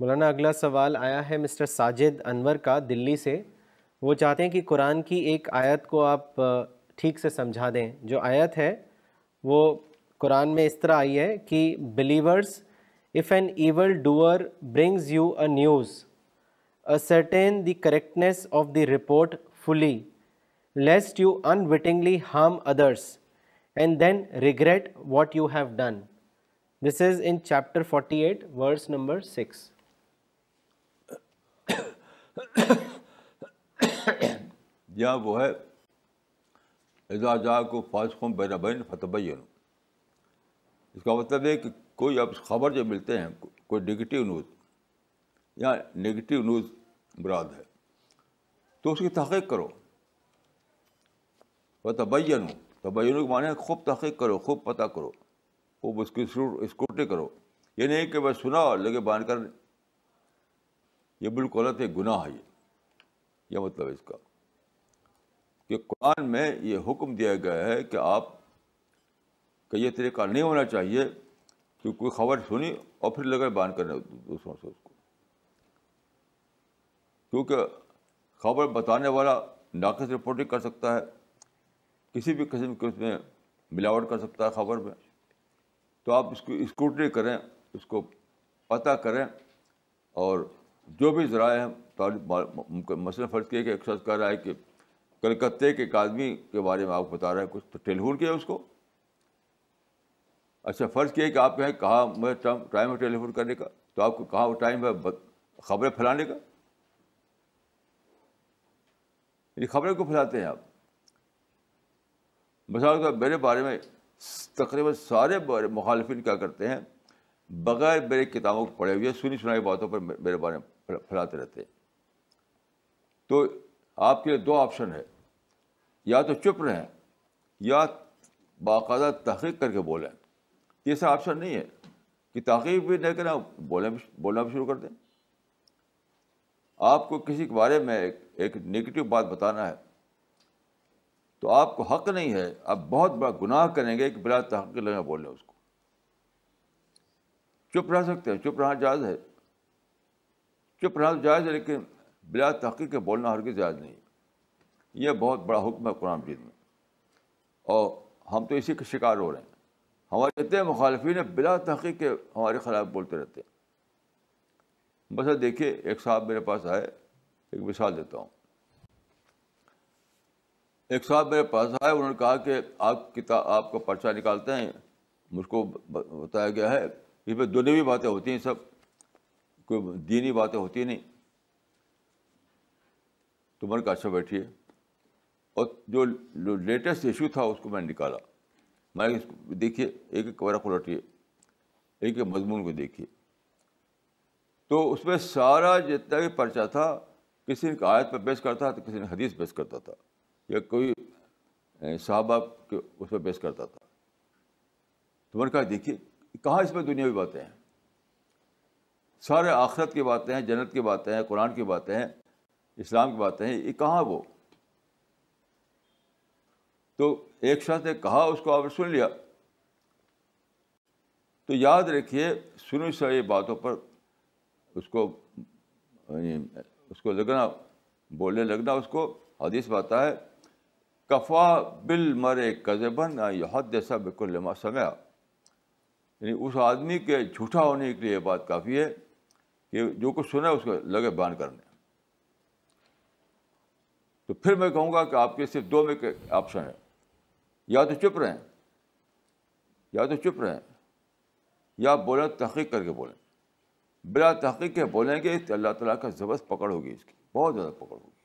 मौलाना अगला सवाल आया है मिस्टर साजिद अनवर का दिल्ली से वो चाहते हैं कि कुरान की एक आयत को आप ठीक से समझा दें जो आयत है वो कुरान में इस तरह आई है कि believers if an evil doer brings you a news ascertain the correctness of the report fully lest you unwittingly harm others and then regret what you have done this is in chapter forty eight verse number six जहाँ वो है एजाजा को फासकों ban फतबैन इसका मतलब है कि कोई अब खबर जो मिलते हैं कोई नेगेटिव न्यूज़ या नेगेटिव न्यूज़ बराद है तो उसकी तहकीक करो व तबैन तबैन के माने खूब तहकीक करो खूब पता करो खूब उसकी स्क्रूटनी करो ये नहीं कि मैं सुना लेकिन बांध कर ये बिल्कुल गलत है गुनाह है ये यह मतलब है इसका कि कुरान में ये हुक्म दिया गया है कि आप का ये तरीका नहीं होना चाहिए कि कोई खबर सुनी और फिर लगे बयान करने दूसरों से उसको क्योंकि खबर बताने वाला नाकस रिपोर्टिंग कर सकता है किसी भी किस्म के उसमें मिलावट कर सकता है खबर में तो आप इसको स्क्रूटनी करें उसको पता करें और जो भी ज़रा हैं मसला फ़र्ज़ किया कि एक शख्स कह रहा है कि कलकत्ते के एक आदमी के बारे में आपको बता रहा है कुछ तो टेलीफोन किया उसको अच्छा फ़र्ज़ किया कि आप कहें कहा मुझे टाइम है टेलीफोन करने का तो आपको कहा टाइम है खबरें फैलाने का ये खबरें को फैलाते हैं आप मिसाल का मेरे बारे में तकरीबन सारे मुखालफिन क्या करते हैं बग़ैर मेरे किताबों को पढ़े हुए सुनी सुनाई बातों पर मेरे बारे में फैलाते रहते हैं तो आपके लिए दो ऑप्शन है या तो चुप रहें या बाकायदा तहकीक करके बोलें तीसरा ऑप्शन नहीं है कि तहकीक भी नहीं करें बोले बोलना भी शुरू कर दें आपको किसी के बारे में एक, एक नेगेटिव बात बताना है तो आपको हक नहीं है आप बहुत बड़ा गुनाह करेंगे कि बिला तहकीक लगे बोलें उसको चुप रह सकते हैं चुप रहना जायज़ है चुप रहना जायज़ है लेकिन बिला तहकीक के बोलना हर जायज़ नहीं यह बहुत बड़ा हुक्म है कुरान मजीद में और हम तो इसी के शिकार हो रहे हैं हमारे इतने मुखालफी ने बिला तहकीक के हमारे ख़िलाफ़ बोलते रहते हैं बस देखिए एक साहब मेरे पास आए एक मिसाल देता हूँ एक साहब मेरे पास आए उन्होंने कहा कि आप किताब आपका पर्चा निकालते हैं मुझको बताया गया है इसमें दुनियावी बातें होती हैं सब कोई दीनी बातें होती नहीं तो मैंने कहा अच्छा बैठिए और जो लेटेस्ट इशू था उसको मैंने निकाला मैं देखिए एक एक कवरा को लौटिए एक एक मजमून को देखिए तो उसमें सारा जितना भी पर्चा था किसी ने आयत पर पेश करता था तो किसी ने हदीस पेश करता था या कोई साहबा के उस पर पेश करता था तो मैंने कहा देखिए कहाँ इसमें दुनियावी बातें हैं सारे आखरत की बातें हैं जन्नत की बातें हैं कुरान की बातें हैं इस्लाम की बातें हैं ये कहाँ वो तो एक शख्स ने कहा उसको आपने सुन लिया तो याद रखिए सुनी सही बातों पर उसको उसको लगना बोलने लगना उसको हदीस आता है कफ़ा बिल मरे कजबन हद जैसा बिल्कुल लमा समय उस आदमी के झूठा होने के लिए बात काफ़ी है कि जो कुछ सुना उसको लगे बान करने तो फिर मैं कहूँगा कि आपके सिर्फ दो में ऑप्शन है या तो चुप रहें या तो चुप रहें या बोलें तहकीक करके बोलें बिला तहकीक के बोलेंगे तो अल्लाह तला का ज़बरदस्त पकड़ होगी इसकी बहुत ज़्यादा पकड़ होगी